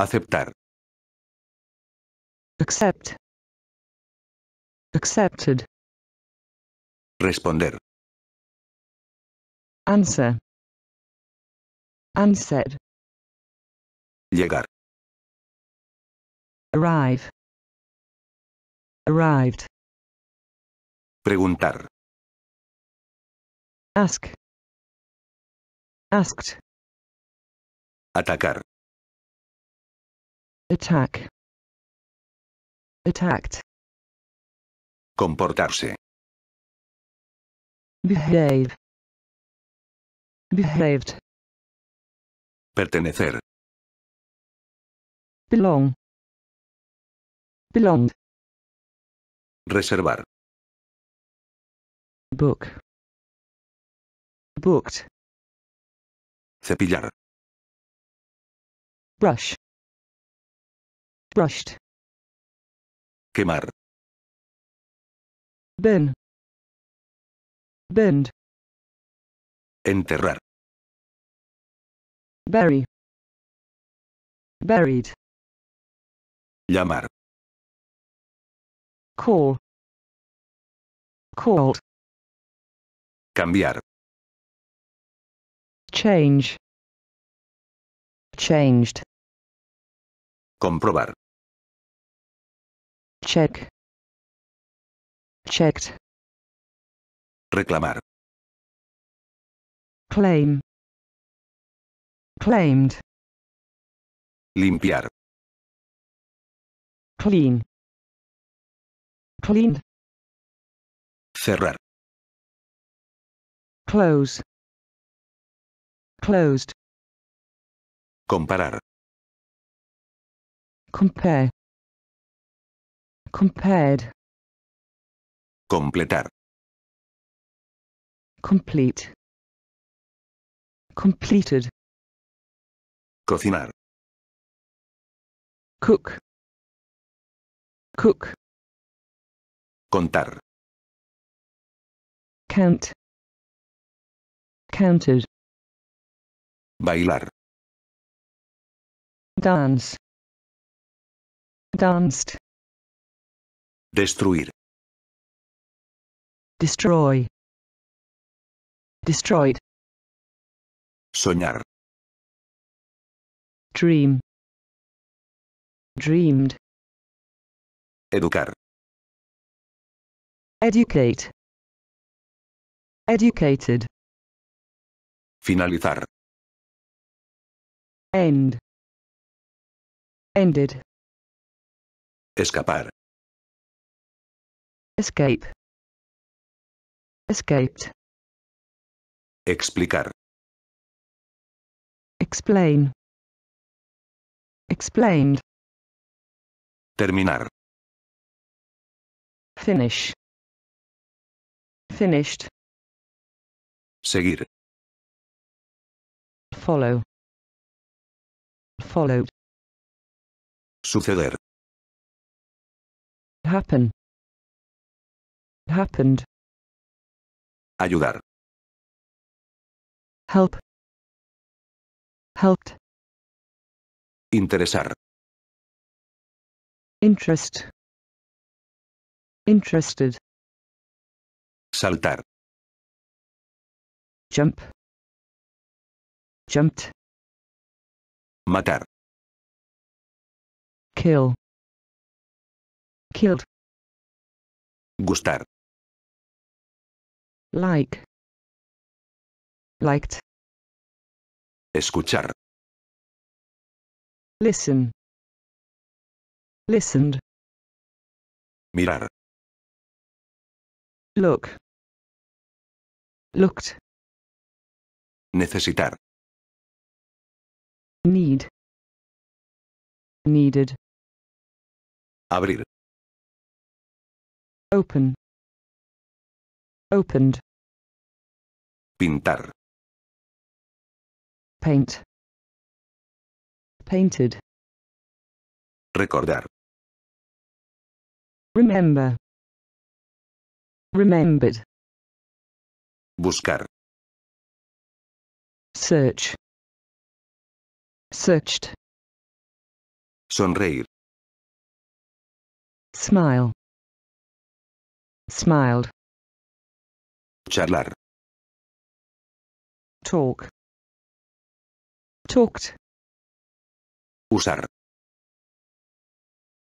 Aceptar. Accept. Accepted. Responder. Answer. Unsaid. Llegar. Arrive. Arrived. Preguntar. Ask. Asked. Atacar attack attacked comportarse behave behaved pertenecer belong belonged reservar book booked cepillar brush brushed quemar Bend. bend enterrar bury buried llamar call called cambiar change changed Comprobar. Check. Checked. Reclamar. Claim. Claimed. Limpiar. Clean. Cleaned. Cerrar. Close. Closed. Comparar. compare compared completar complete completed cocinar cook cook contar count counted bailar dance danced. Destruir. Destroy. Destroyed. Soñar. Dream. Dreamed. Educar. Educate. Educated. Finalizar. End. Ended. Escapar. Escape. Escaped. Explicar. Explain. Explained. Terminar. Finish. Finished. Seguir. Follow. Followed. Suceder. happen happened ayudar help helped interesar interest interested saltar jump jumped matar kill killed. Gustar. Like. Liked. Escuchar. Listen. Listened. Mirar. Look. Looked. Necesitar. Need. Needed. Abrir open opened pintar paint painted recordar remember remembered buscar search searched sonreír smile smiled. Charlar. Talk. Talked. Usar.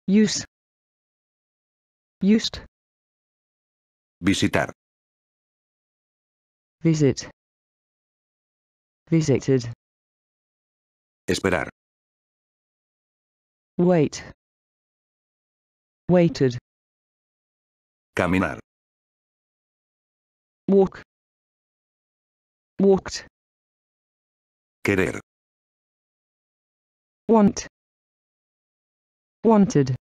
Use. Used. Visitar. Visit. Visited. Esperar. Wait. Waited. Caminar. Walk. Walked. Querer. Want. Wanted.